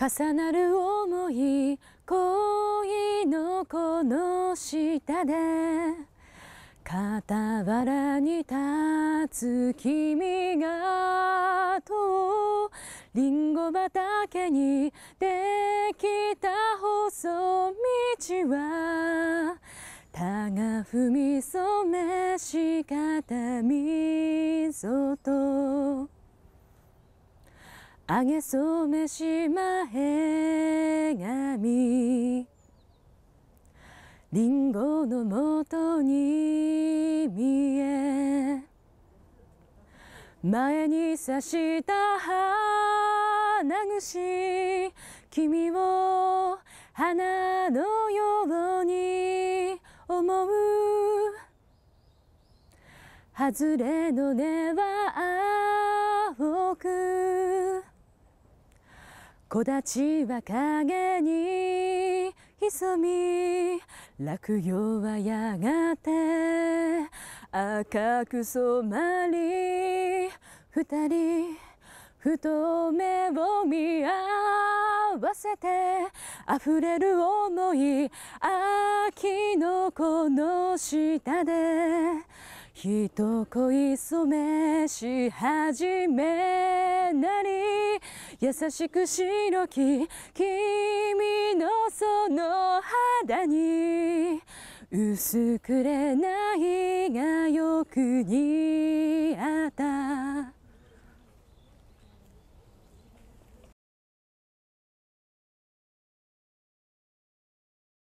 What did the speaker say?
重なる想い恋のこの下で傍らに立つ君がとりんご畑にできた細道はたが踏みそめしかたみぞとあげそめしまへがみりんごのもとに見え前に刺した花串君を花のように思う外れの根は青く木立は影に潜み落葉はやがて赤く染まり二人太目を見合わせて溢れる思い秋のこの下で一恋染めし始めなり優しく白き君のその肌に薄くれないがよく似合った